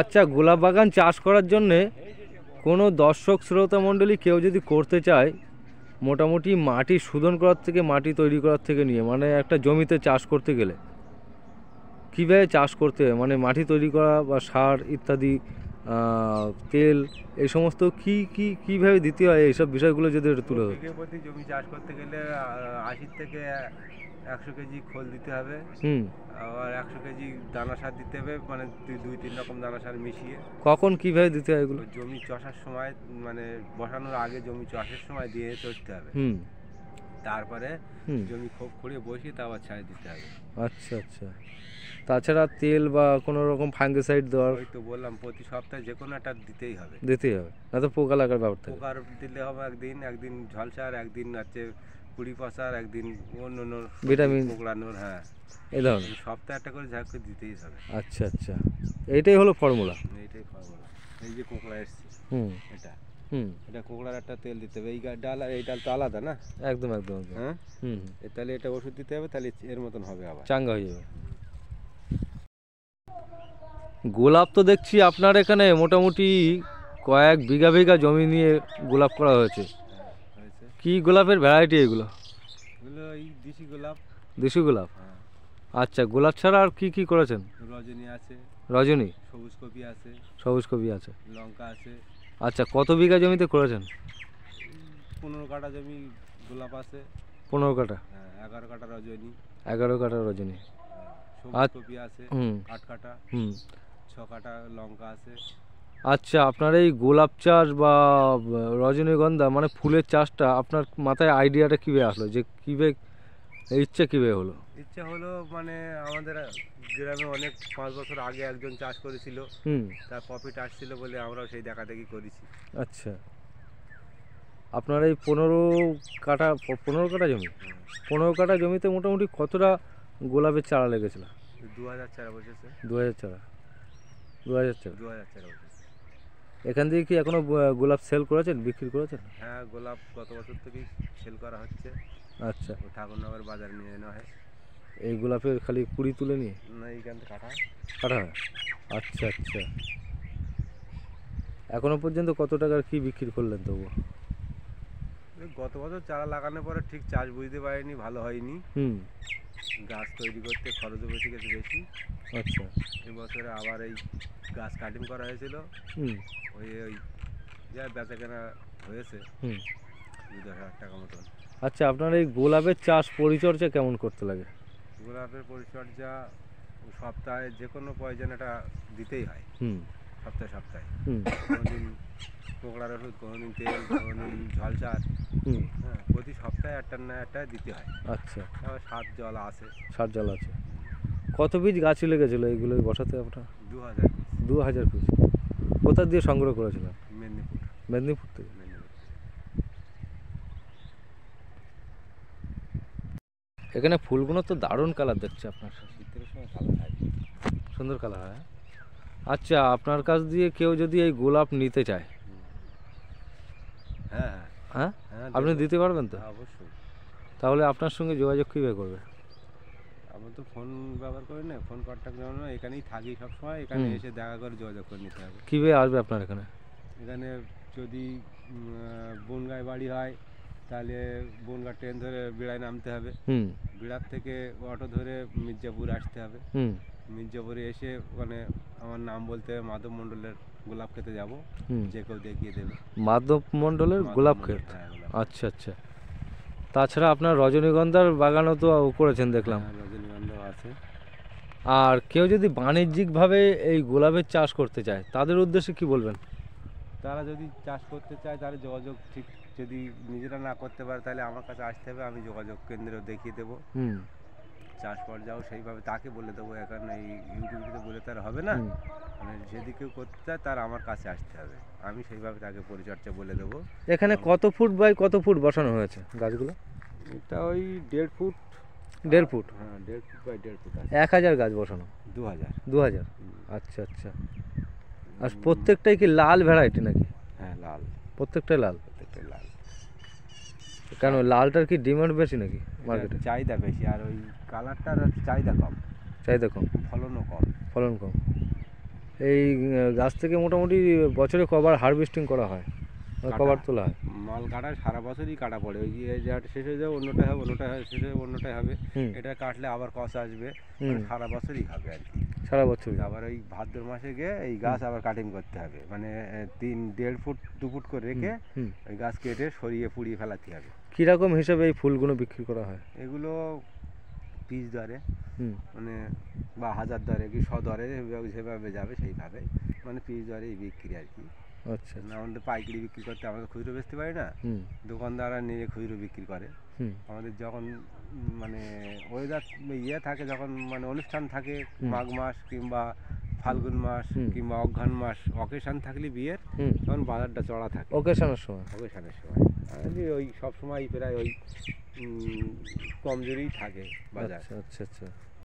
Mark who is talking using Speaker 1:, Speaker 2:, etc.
Speaker 1: আচ্ছা গোলাপ বাগান চাষ করার জন্যে কোনো দর্শক শ্রোতা মণ্ডলী কেউ যদি করতে চায় মোটামুটি মাটি শোধন করার থেকে মাটি তৈরি করার থেকে নিয়ে মানে একটা জমিতে চাষ করতে গেলে কীভাবে চাষ করতে মানে মাটি তৈরি করা বা সার ইত্যাদি তেল এই সমস্ত কি কি কীভাবে দিতে হয় এইসব বিষয়গুলো যদি একটু তুলে
Speaker 2: প্রতি জমি চাষ করতে গেলে আশির থেকে একশো কেজি খোল দিতে হবে হুম আর একশো কেজি দানা সার দিতে হবে মানে দুই তিন রকম দানা সার মিশিয়ে কখন কিভাবে দিতে হয় এগুলো জমি চষার সময় মানে বসানোর আগে জমি চষার সময় দিয়ে চষতে হবে হুম তারপরে জমি খোপ খুঁড়িয়ে বসিয়ে তারপর ছাড় দিতে হবে
Speaker 1: আচ্ছা আচ্ছা তাছাড়া তেল বা কোনো রকম ফাঙ্গিসাইড দেওয়ার ওই
Speaker 2: তো বললাম প্রতি সপ্তাহে যে কোনো একটা দিতেই হবে
Speaker 1: দিতেই হবে না তো পোকা লাগার ব্যাপার থাকে
Speaker 2: পোকার দিলে হবে একদিন একদিন ঝলসার একদিন হচ্ছে কুড়ি পচার একদিন অন্য অন্য ভিটামিন পোকড়ানোর হ্যাঁ এই ধরনের সপ্তাহে একটা করে ঝাঁকুড়ি দিতেই হবে
Speaker 1: আচ্ছা আচ্ছা এইটাই হলো ফর্মুলা
Speaker 2: এইটাই ফর্মুলা এই যে কোকড়া এসছে হুম এটা হুম এটা কোকড়ার একটা তেল দিতে হবে এই ডাল আর এই ডাল তো আলাদা না
Speaker 1: একদম একদম হ্যাঁ
Speaker 2: হুম তাহলে এটা ওষুধ দিতে হবে তাহলে এর মতন হবে আবার
Speaker 1: চাঙ্গা হয়ে যাবে গোলাপ তো দেখছি আপনার এখানে মোটামুটি কয়েক বিঘা বিঘা জমি নিয়ে গোলাপ করা হয়েছে কি গোলাপের ভ্যারাইটি এগুলো দেশি গোলাপ দেশি গোলাপ হ্যাঁ। আচ্ছা গোলাপ ছাড়া আর কি কি করেছেন রজনী আছে রজনী
Speaker 2: সবুজ কপি আছে সবুজ কপি আছে লঙ্কা আছে
Speaker 1: আচ্ছা কত বিঘা জমিতে করেছেন
Speaker 2: পনেরো কাটা জমি গোলাপ আছে পনেরো কাটা হ্যাঁ এগারো কাটা রজনী
Speaker 1: এগারো কাটা রজনী হ্যাঁ,
Speaker 2: সবুজ আচ্ছা, কপি আছে আট কাটা হুম ছ লঙ্কা
Speaker 1: আচ্ছা আপনার এই গোলাপ চাষ বা রজনীগন্ধা মানে ফুলের চাষটা আপনার মাথায় আইডিয়াটা কীভাবে আসলো যে কীভাবে ইচ্ছা কীভাবে হলো
Speaker 2: ইচ্ছা হলো মানে আমাদের গ্রামে অনেক পাঁচ বছর আগে একজন চাষ করেছিল তার প্রফিট আসছিল বলে আমরাও সেই দেখা দেখি করেছি
Speaker 1: আচ্ছা আপনার এই পনেরো কাটা পনেরো কাটা জমি পনেরো কাটা জমিতে মোটামুটি কতটা গোলাপের চারা লেগেছিল
Speaker 2: দু হাজার চারা বসেছে দু
Speaker 1: হাজার চারা দু হাজার টাকা দু হাজার টাকা এখান থেকে কি এখনো গোলাপ সেল করেছেন বিক্রি করেছেন
Speaker 2: হ্যাঁ গোলাপ গত বছর থেকেই সেল করা হচ্ছে আচ্ছা ঠাকুরনগর বাজার নিয়ে নেওয়া হয়
Speaker 1: এই গোলাপের খালি কুড়ি তুলে নিয়ে
Speaker 2: না এইখান থেকে কাটা
Speaker 1: কাটা আচ্ছা আচ্ছা এখনো পর্যন্ত কত টাকার কি বিক্রি করলেন তবু
Speaker 2: গত বছর চারা লাগানোর পরে ঠিক চাষ বুঝতে পারিনি ভালো হয়নি হুম গাছ তৈরি করতে খরচ বেশি গেছে বেশি আচ্ছা এবছরে আবার এই গাছ কাটিং করা হয়েছিল ওই ওই যা বেচা কেনা হয়েছে দু দশ হাজার টাকা মতন
Speaker 1: আচ্ছা আপনার এই গোলাপের চাষ পরিচর্যা কেমন করতে লাগে
Speaker 2: গোলাপের পরিচর্যা সপ্তাহে যে কোনো প্রয়োজন এটা দিতেই হয় সপ্তাহে সপ্তাহে পোকড়ার ওষুধ কোনোদিন তেল কোনোদিন ঝলসার হ্যাঁ প্রতি সপ্তাহে একটা না একটা দিতে হয় আচ্ছা তারপর সাত জল আছে সাত
Speaker 1: জল আছে কত পিস গাছ লেগেছিল এইগুলো বসাতে আপনার দু হাজার দু হাজার পিস কোথা দিয়ে সংগ্রহ করেছিলাম মেদিনীপুর মেদিনীপুর থেকে এখানে ফুলগুলো তো দারুণ কালার দেখছে
Speaker 2: আপনার শীতের সময় কালার হয়
Speaker 1: সুন্দর কালার হয় হ্যাঁ? আচ্ছা আপনার কাছ দিয়ে কেউ যদি এই গোলাপ নিতে চায় হ্যাঁ, হ্যাঁ আপনি দিতে পারবেন তো হ্যাঁ, অবশ্যই তাহলে আপনার সঙ্গে যোগাযোগ কীভাবে করবে
Speaker 2: আমি তো ফোন ব্যবহার করি না ফোন কন্ট্যাক্ট জন্য এখানেই থাকি সবসময় এখানে এসে দেখা করে যোগাযোগ করে নিতে হবে
Speaker 1: কীভাবে আসবে আপনার এখানে
Speaker 2: এখানে যদি বনগায় বাড়ি হয় তাহলে বনগাঁ ট্রেন ধরে বিড়ায় নামতে হবে বিড়ার থেকে অটো ধরে মির্জাপুর আসতে হবে মির্জাপুরে এসে ওখানে আমার নাম বলতে হবে মাধব মন্ডলের গোলাপ খেতে যাব যে কেউ দেখিয়ে দেবে
Speaker 1: মাধব মন্ডলের গোলাপ খেতে হ্যাঁ, আচ্ছা আচ্ছা তাছাড়া আপনার রজনীগন্ধার বাগানও তো করেছেন দেখলাম হ্যাঁ,
Speaker 2: রজনীগন্ধা আছে
Speaker 1: আর কেউ যদি বাণিজ্যিকভাবে এই গোলাপের চাষ করতে চায় তাদের উদ্দেশ্যে কি বলবেন
Speaker 2: তারা যদি চাষ করতে চায় তাহলে যোগাযোগ ঠিক যদি নিজেরা না করতে পারে তাহলে আমার কাছে আসতে হবে আমি যোগাযোগ কেন্দ্র দেখিয়ে দেবো চাষ পর্যায়েও সেইভাবে তাকে বলে দেবো এখন এই ইউটিউবে বলে তার হবে না মানে যেদিকে করতে চায় তার আমার কাছে আসতে হবে আমি সেইভাবে তাকে পরিচর্যা বলে দেবো
Speaker 1: এখানে কত ফুট বাই কত ফুট বসানো হয়েছে গাছগুলো
Speaker 2: এটা ওই দেড় ফুট
Speaker 1: দেড় ফুট হ্যাঁ দেড় ফুট বাই দেড় ফুট এক হাজার গাছ বসানো দু হাজার দু হাজার আচ্ছা আচ্ছা আর প্রত্যেকটাই কি লাল ভ্যারাইটি নাকি হ্যাঁ লাল প্রত্যেকটাই লাল কেন লালটার কি ডিমান্ড বেশি নাকি মার্কেটে
Speaker 2: চাহিদা বেশি আর ওই কালারটার চাহিদা কম
Speaker 1: চাহিদা কম ফলনও কম ফলন কম এই গাছ থেকে মোটামুটি বছরে কবার হারভেস্টিং করা হয়
Speaker 2: মানে কবার তোলা হয় মাল কাটা সারা বছরই কাটা পড়ে ওই যেটা শেষ হয়ে যাবে অন্যটা হবে অন্যটা শেষ হয়ে অন্যটাই হবে এটা কাটলে আবার কষ আসবে সারা বছরই হবে আর কি সারা বছর আবার ওই ভাদ্র মাসে গিয়ে এই গাছ আবার কাটিং করতে হবে মানে তিন দেড় ফুট দু ফুট করে রেখে ওই গাছ কেটে সরিয়ে পুড়িয়ে ফেলাতে হবে
Speaker 1: কিরকম হিসেবে এই ফুলগুলো বিক্রি করা হয়
Speaker 2: এগুলো পিস দরে মানে বা হাজার দরে কি শ দরে যেভাবে যাবে সেইভাবে মানে পিস দরেই বিক্রি আর কি আচ্ছা, আচ্ছা। আমাদের পাইকারি বিক্রি করতে আমরা খুচরো বেচতে পারি না দোকানদাররা নিয়ে খুচরো বিক্রি করে আমাদের যখন মানে ওয়েদার ইয়ে থাকে যখন মানে অনুষ্ঠান থাকে মাঘ মাস কিংবা ফাল্গুন মাস কিংবা অঘ্রান মাস অকেশন থাকলে বিয়ের তখন বাজারটা চড়া থাকে অকেশনের সময় অকেশনের সময় আমি ওই সবসময় প্রায় ওই কমজোরিই থাকে বাজার আচ্ছা
Speaker 1: আচ্ছা, আচ্ছা।